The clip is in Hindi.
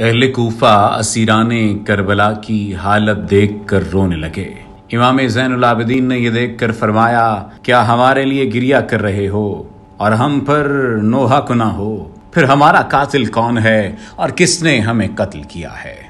अहल कोफ़ा असीरान करबला की हालत देख कर रोने लगे इमाम जैनलाबदीन ने यह देख कर फरमाया क्या हमारे लिए गिरिया कर रहे हो और हम पर नोहा कुना हो फिर हमारा कातिल कौन है और किसने हमें कत्ल किया है